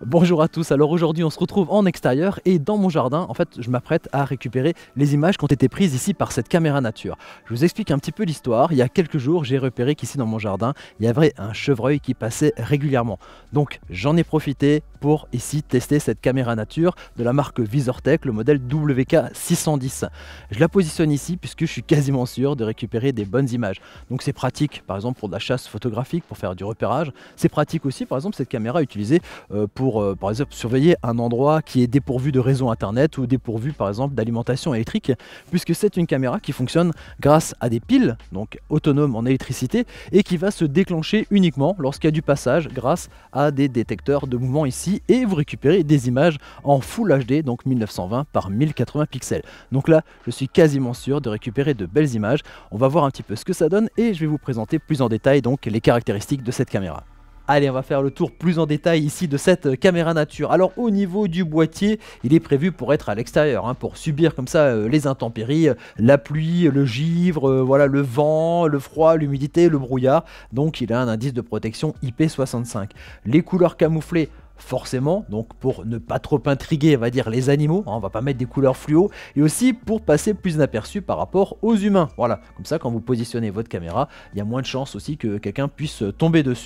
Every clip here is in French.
Bonjour à tous, alors aujourd'hui on se retrouve en extérieur et dans mon jardin, en fait je m'apprête à récupérer les images qui ont été prises ici par cette caméra nature. Je vous explique un petit peu l'histoire, il y a quelques jours j'ai repéré qu'ici dans mon jardin il y avait un chevreuil qui passait régulièrement. Donc j'en ai profité, pour ici tester cette caméra nature de la marque Visortech, le modèle WK610. Je la positionne ici puisque je suis quasiment sûr de récupérer des bonnes images. Donc c'est pratique par exemple pour de la chasse photographique, pour faire du repérage. C'est pratique aussi par exemple cette caméra utilisée euh, pour euh, par exemple surveiller un endroit qui est dépourvu de réseau internet ou dépourvu par exemple d'alimentation électrique puisque c'est une caméra qui fonctionne grâce à des piles, donc autonomes en électricité et qui va se déclencher uniquement lorsqu'il y a du passage grâce à des détecteurs de mouvement ici et vous récupérez des images en Full HD, donc 1920 par 1080 pixels. Donc là, je suis quasiment sûr de récupérer de belles images. On va voir un petit peu ce que ça donne et je vais vous présenter plus en détail donc les caractéristiques de cette caméra. Allez, on va faire le tour plus en détail ici de cette euh, caméra nature. Alors au niveau du boîtier, il est prévu pour être à l'extérieur, hein, pour subir comme ça euh, les intempéries, euh, la pluie, le givre, voilà, le vent, le froid, l'humidité, le brouillard. Donc il a un indice de protection IP65. Les couleurs camouflées forcément, donc pour ne pas trop intriguer, on va dire, les animaux, hein, on va pas mettre des couleurs fluo, et aussi pour passer plus inaperçu par rapport aux humains. Voilà, comme ça, quand vous positionnez votre caméra, il y a moins de chances aussi que quelqu'un puisse euh, tomber dessus.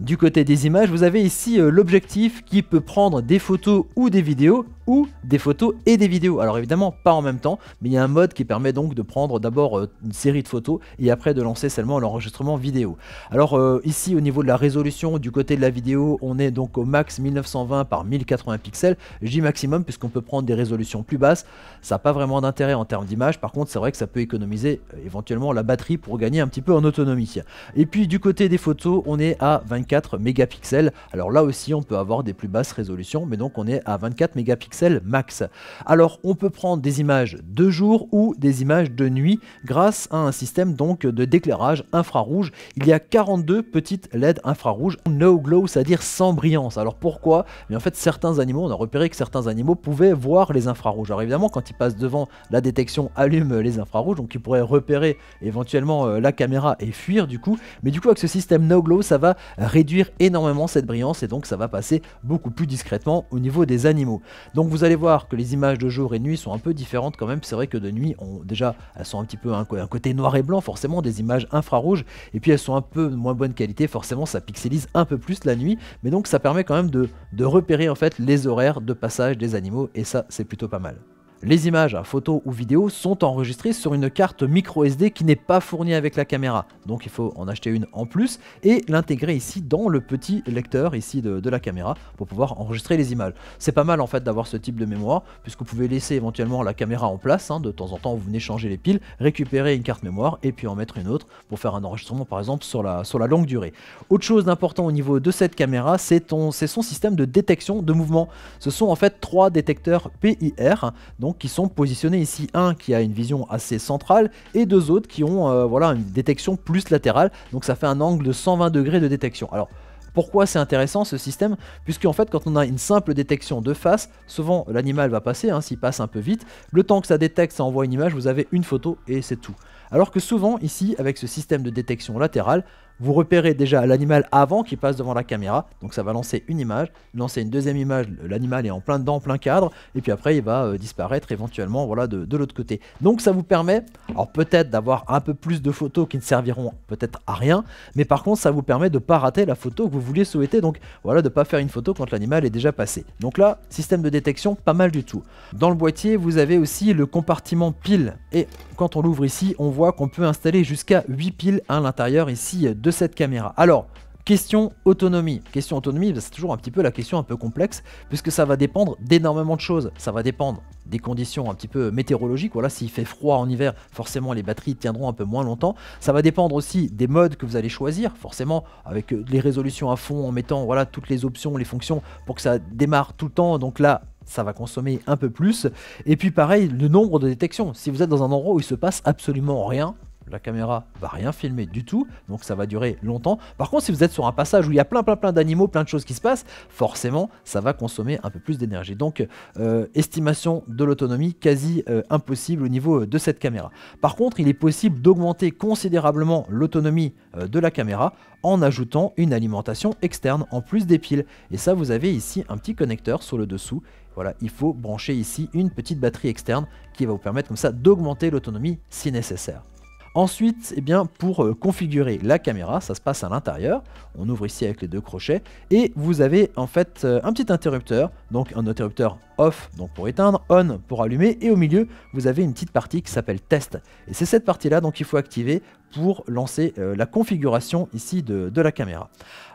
Du côté des images, vous avez ici euh, l'objectif qui peut prendre des photos ou des vidéos, ou des photos et des vidéos. Alors évidemment, pas en même temps, mais il y a un mode qui permet donc de prendre d'abord euh, une série de photos et après de lancer seulement l'enregistrement vidéo. Alors ici, au niveau de la résolution, du côté de la vidéo, on est donc au max 1920 par 1080 pixels, J maximum, puisqu'on peut prendre des résolutions plus basses. Ça n'a pas vraiment d'intérêt en termes d'image. Par contre, c'est vrai que ça peut économiser euh, éventuellement la batterie pour gagner un petit peu en autonomie. Et puis du côté des photos, on est à 24 mégapixels. Alors là aussi, on peut avoir des plus basses résolutions, mais donc on est à 24 mégapixels max. Alors on peut prendre des images de jour ou des images de nuit grâce à un système donc de d'éclairage infrarouge. Il y a 42 petites LED infrarouges no glow, c'est-à-dire sans brillance. Alors pourquoi pourquoi Mais en fait, certains animaux, on a repéré que certains animaux pouvaient voir les infrarouges. Alors évidemment, quand ils passent devant, la détection allume les infrarouges, donc ils pourraient repérer éventuellement euh, la caméra et fuir du coup. Mais du coup, avec ce système No Glow, ça va réduire énormément cette brillance et donc ça va passer beaucoup plus discrètement au niveau des animaux. Donc vous allez voir que les images de jour et nuit sont un peu différentes quand même. C'est vrai que de nuit, on, déjà, elles sont un petit peu un, un côté noir et blanc, forcément des images infrarouges, et puis elles sont un peu moins bonne qualité, forcément ça pixelise un peu plus la nuit, mais donc ça permet quand même de de repérer en fait les horaires de passage des animaux et ça c'est plutôt pas mal. Les images, photos ou vidéos sont enregistrées sur une carte micro SD qui n'est pas fournie avec la caméra, donc il faut en acheter une en plus et l'intégrer ici dans le petit lecteur ici de, la caméra pour pouvoir enregistrer les images. C'est pas mal en fait d'avoir ce type de mémoire puisque vous pouvez laisser éventuellement la caméra en place, hein. de temps en temps vous venez changer les piles, récupérer une carte mémoire et puis en mettre une autre pour faire un enregistrement par exemple sur la, sur la longue durée. Autre chose d'important au niveau de cette caméra, c'est son système de détection de mouvement. Ce sont en fait trois détecteurs PIR, qui sont positionnés ici. Un qui a une vision assez centrale et deux autres qui ont euh, voilà, une détection plus latérale. Donc ça fait un angle de 120 degrés de détection. Alors pourquoi c'est intéressant ce système puisque en fait, quand on a une simple détection de face, souvent l'animal va passer, hein, s'il passe un peu vite, le temps que ça détecte, ça envoie une image, vous avez une photo et c'est tout. Alors que souvent, ici, avec ce système de détection latérale, vous repérez déjà l'animal avant qui passe devant la caméra, donc ça va lancer une image, lancer une deuxième image, l'animal est en plein dedans, en plein cadre, et puis après il va euh, disparaître éventuellement voilà, de, l'autre côté. Donc ça vous permet, alors peut-être d'avoir un peu plus de photos qui ne serviront peut-être à rien, mais par contre ça vous permet de ne pas rater la photo que vous vouliez souhaiter, donc voilà, de ne pas faire une photo quand l'animal est déjà passé. Donc là, système de détection, pas mal du tout. Dans le boîtier, vous avez aussi le compartiment pile, et quand on l'ouvre ici, on voit qu'on peut installer jusqu'à 8 piles à l'intérieur ici cette caméra. Alors, Question autonomie. Question autonomie, bah, c'est toujours un petit peu la question un peu complexe, puisque ça va dépendre d'énormément de choses. Ça va dépendre des conditions un petit peu météorologiques. Voilà, s'il fait froid en hiver, forcément les batteries tiendront un peu moins longtemps. Ça va dépendre aussi des modes que vous allez choisir, forcément avec euh, les résolutions à fond, en mettant voilà toutes les options, les fonctions pour que ça démarre tout le temps. Donc là, ça va consommer un peu plus. Et puis pareil, le nombre de détections. Si vous êtes dans un endroit où il se passe absolument rien, la caméra va rien filmer du tout, donc ça va durer longtemps. Par contre, si vous êtes sur un passage où il y a plein plein plein d'animaux, plein de choses qui se passent, forcément, ça va consommer un peu plus d'énergie. Donc, euh, estimation de l'autonomie quasi euh, impossible au niveau euh, de cette caméra. Par contre, il est possible d'augmenter considérablement l'autonomie de la caméra en ajoutant une alimentation externe en plus des piles. Et ça, vous avez ici un petit connecteur sur le dessous voilà, il faut brancher ici une petite batterie externe qui va vous permettre comme ça d'augmenter l'autonomie si nécessaire. Ensuite, eh bien, pour euh, configurer la caméra, ça se passe à l'intérieur. On ouvre ici avec les deux crochets et vous avez en fait euh, un petit interrupteur, donc un interrupteur off donc pour éteindre, on pour allumer et au milieu vous avez une petite partie qui s'appelle test. Et c'est cette partie là donc il faut activer pour lancer euh, la configuration ici de, la caméra.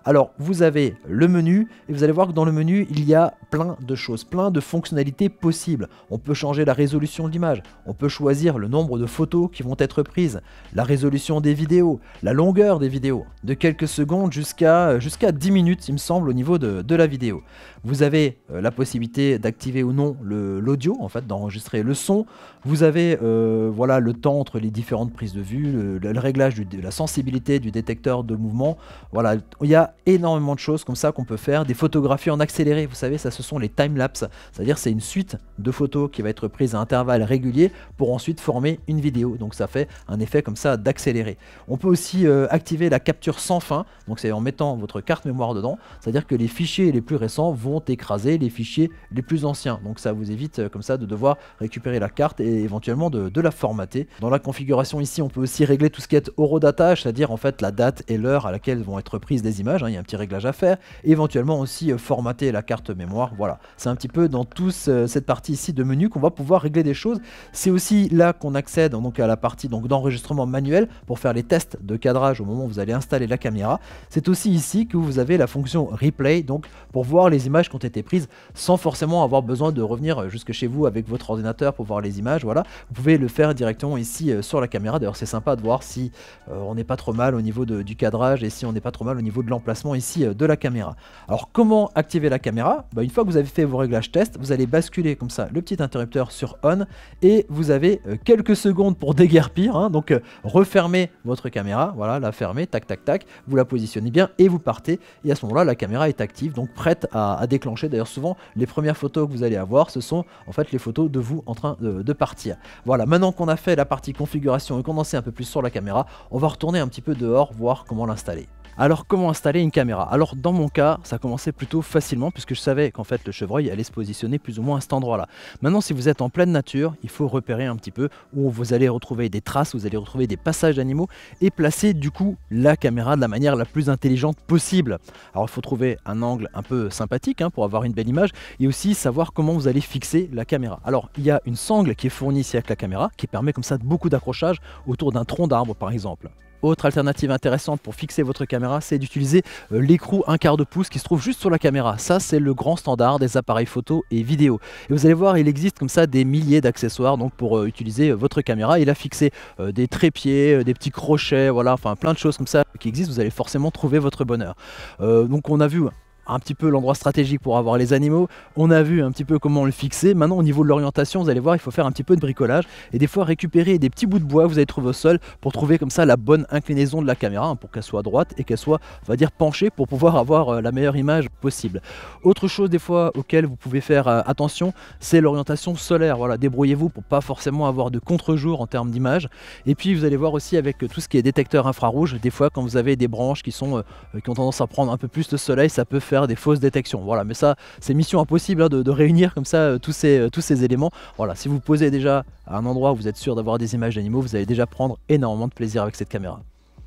Alors vous avez le menu et vous allez voir que dans le menu il y a plein de choses, plein de fonctionnalités possibles. On peut changer la résolution de l'image, on peut choisir le nombre de photos qui vont être prises, la résolution des vidéos, la longueur des vidéos, de quelques secondes jusqu'à jusqu'à 10 minutes il me semble au niveau de, la vidéo. Vous avez euh, la possibilité d'activer ou non l'audio, en fait d'enregistrer le son. Vous avez euh, voilà, le temps entre les différentes prises de vue, le réglage de la sensibilité du détecteur de mouvement. Voilà, il y a énormément de choses comme ça qu'on peut faire. Des photographies en accéléré, vous savez, ça ce sont les time-lapse, c'est-à-dire c'est une suite de photos qui va être prise à intervalles réguliers pour ensuite former une vidéo. Donc ça fait un effet comme ça d'accéléré. On peut aussi euh, activer la capture sans fin, donc c'est en mettant votre carte mémoire dedans, c'est-à-dire que les fichiers les plus récents vont écraser les fichiers les plus anciens. Donc ça vous évite euh, comme ça de devoir récupérer la carte et éventuellement de la formater. Dans la configuration ici, on peut aussi régler tout ce qui est horodatage, c'est-à-dire en fait la date et l'heure à laquelle vont être prises des images, hein, il y a un petit réglage à faire, éventuellement aussi euh, formater la carte mémoire, voilà. C'est un petit peu dans toute euh, cette partie ici de menu qu'on va pouvoir régler des choses. C'est aussi là qu'on accède donc, à la partie donc d'enregistrement manuel pour faire les tests de cadrage au moment où vous allez installer la caméra. C'est aussi ici que vous avez la fonction replay, donc pour voir les images qui ont été prises sans forcément avoir besoin de revenir euh, jusque chez vous avec votre ordinateur pour voir les images, voilà. Vous pouvez le faire directement ici sur la caméra, d'ailleurs c'est sympa de voir si euh, on n'est pas trop mal au niveau du cadrage et si on n'est pas trop mal au niveau de l'emplacement ici euh, de la caméra. Alors comment activer la caméra bah, Une fois que vous avez fait vos réglages test, vous allez basculer comme ça le petit interrupteur sur on et vous avez euh, quelques secondes pour déguerpir. Hein. donc refermez votre caméra, voilà, la fermez, tac tac tac, vous la positionnez bien et vous partez. Et à ce moment-là, la caméra est active, donc prête à, déclencher. D'ailleurs, souvent, les premières photos que vous allez avoir, ce sont en fait les photos de vous en train de, partir. Voilà, maintenant qu'on a fait la partie configuration et qu'on en un peu plus sur la caméra, on va retourner un petit peu dehors, voir comment l'installer. Alors comment installer une caméra Alors dans mon cas, ça commençait plutôt facilement puisque je savais qu'en fait le chevreuil allait se positionner plus ou moins à cet endroit-là. Maintenant, si vous êtes en pleine nature, il faut repérer un petit peu où vous allez retrouver des traces, vous allez retrouver des passages d'animaux et placer du coup la caméra de la manière la plus intelligente possible. Alors il faut trouver un angle un peu sympathique hein, pour avoir une belle image et aussi savoir comment vous allez fixer la caméra. Alors il y a une sangle qui est fournie ici avec la caméra qui permet comme ça beaucoup d'accrochage autour d'un tronc d'arbre par exemple. Autre alternative intéressante pour fixer votre caméra, c'est d'utiliser euh, l'écrou un quart de pouce qui se trouve juste sur la caméra. Ça, c'est le grand standard des appareils photo et vidéo. Et vous allez voir, il existe comme ça des milliers d'accessoires donc pour euh, utiliser euh, votre caméra. Il a fixé des trépieds, des petits crochets, voilà, enfin plein de choses comme ça qui existent. Vous allez forcément trouver votre bonheur. donc on a vu un petit peu l'endroit stratégique pour avoir les animaux. On a vu un petit peu comment le fixer. Maintenant, au niveau de l'orientation, vous allez voir, il faut faire un petit peu de bricolage et des fois récupérer des petits bouts de bois que vous allez trouver au sol pour trouver comme ça la bonne inclinaison de la caméra hein, pour qu'elle soit droite et qu'elle soit, on va dire, penchée pour pouvoir avoir euh, la meilleure image possible. Autre chose des fois auquel vous pouvez faire euh, attention, c'est l'orientation solaire. Voilà, débrouillez-vous pour pas forcément avoir de contre-jour en termes d'image. Et puis, vous allez voir aussi avec tout ce qui est détecteur infrarouge, des fois quand vous avez des branches qui sont euh, qui ont tendance à prendre un peu plus de soleil, ça peut faire des fausses détections. Voilà, mais ça, c'est mission impossible hein, de, réunir comme ça euh, tous, ces, euh, tous ces éléments. Voilà, si vous posez déjà à un endroit où vous êtes sûr d'avoir des images d'animaux, vous allez déjà prendre énormément de plaisir avec cette caméra.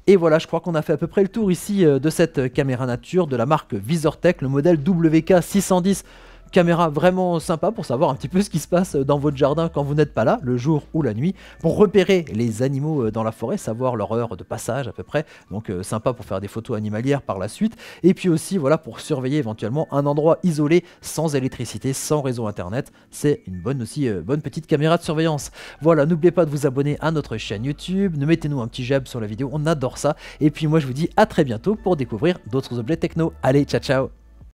Et voilà, je crois qu'on a fait à peu près le tour ici euh, de cette caméra nature de la marque Visortech, le modèle WK610 caméra vraiment sympa pour savoir un petit peu ce qui se passe dans votre jardin quand vous n'êtes pas là, le jour ou la nuit, pour repérer les animaux euh, dans la forêt, savoir leur heure de passage à peu près. Donc euh, sympa pour faire des photos animalières par la suite. Et puis aussi, voilà, pour surveiller éventuellement un endroit isolé, sans électricité, sans réseau internet. C'est une bonne aussi, euh, bonne petite caméra de surveillance. Voilà, n'oubliez pas de vous abonner à notre chaîne YouTube. Ne mettez-nous un petit jab sur la vidéo, on adore ça. Et puis moi, je vous dis à très bientôt pour découvrir d'autres objets techno. Allez, ciao ciao